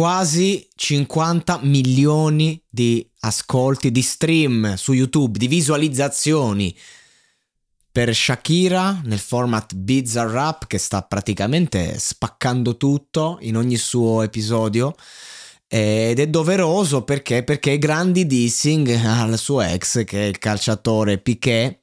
quasi 50 milioni di ascolti, di stream su YouTube, di visualizzazioni per Shakira nel format Bizarre Rap che sta praticamente spaccando tutto in ogni suo episodio ed è doveroso perché? Perché grandi dissing al suo ex che è il calciatore Piquet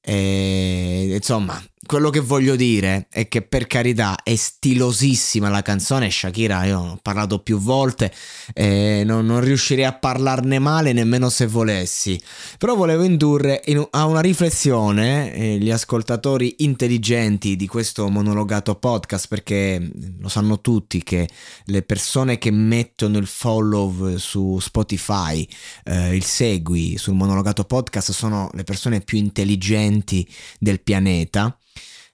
e, eh, insomma quello che voglio dire è che per carità è stilosissima la canzone Shakira, io ho parlato più volte e eh, non, non, riuscirei a parlarne male nemmeno se volessi, però volevo indurre in, a una riflessione eh, gli ascoltatori intelligenti di questo monologato podcast perché mm, lo sanno tutti che le persone che mettono il follow su Spotify, eh, il segui sul monologato podcast sono le persone più intelligenti del pianeta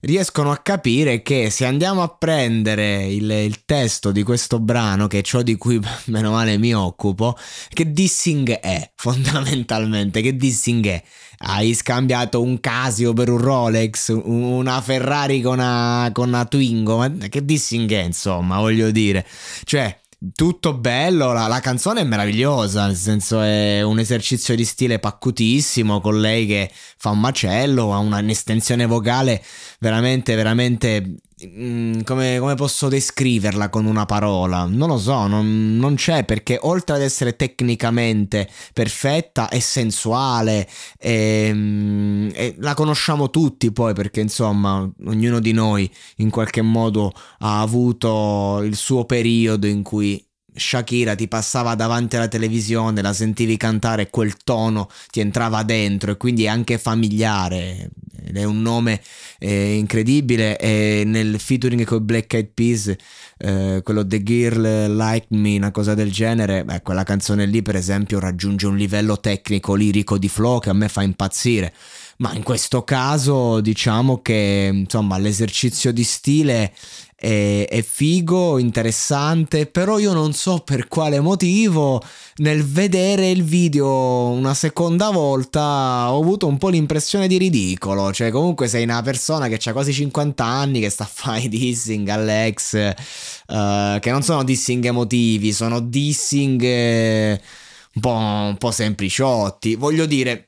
riescono a capire che se andiamo a prendere il, il, testo di questo brano, che è ciò di cui meno male mi occupo, che dissing è fondamentalmente, che dissing è? Hai scambiato un Casio per un Rolex, una Ferrari con una, con una Twingo, ma che dissing è insomma, voglio dire. Cioè, tutto bello, la, la, canzone è meravigliosa, nel senso è un esercizio di stile paccutissimo con lei che fa un macello, ha un'estensione vocale veramente, veramente Mm, come, come, posso descriverla con una parola? Non lo so, non, non, c'è perché oltre ad essere tecnicamente perfetta è sensuale, e, ehm, e la conosciamo tutti poi perché insomma ognuno di noi in qualche modo ha avuto il suo periodo in cui Shakira ti passava davanti alla televisione, la sentivi cantare, quel tono ti entrava dentro e quindi è anche familiare ed è un nome eh, incredibile e nel featuring con Black Eyed Peas eh, quello The Girl Like Me una cosa del genere beh, quella canzone lì per esempio raggiunge un livello tecnico lirico di flow che a me fa impazzire ma in questo caso diciamo che insomma l'esercizio di stile è, è, figo, interessante, però io non so per quale motivo nel vedere il video una seconda volta ho avuto un po' l'impressione di ridicolo, cioè comunque sei una persona che ha quasi 50 anni, che sta a fare dissing all'ex, eh, che non sono dissing emotivi, sono dissing... Eh, un po', un po' sempliciotti, voglio dire,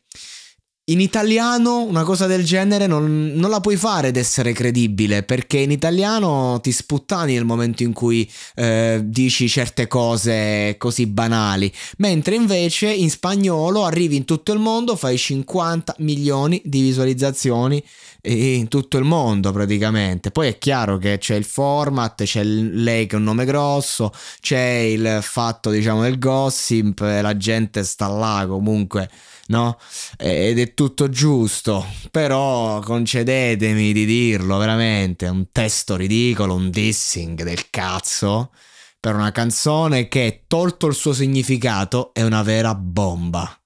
in italiano una cosa del genere non, non la puoi fare ed essere credibile, perché in italiano ti sputtani nel momento in cui eh, dici certe cose così banali, mentre invece in spagnolo arrivi in tutto il mondo, fai 50 milioni di visualizzazioni in tutto il mondo praticamente. Poi è chiaro che c'è il format, c'è lei che è un nome grosso, c'è il fatto diciamo del gossip, la gente sta là comunque, no? Ed è tutto giusto, però concedetemi di dirlo veramente, un testo ridicolo, un dissing del cazzo per una canzone che, tolto il suo significato, è una vera bomba.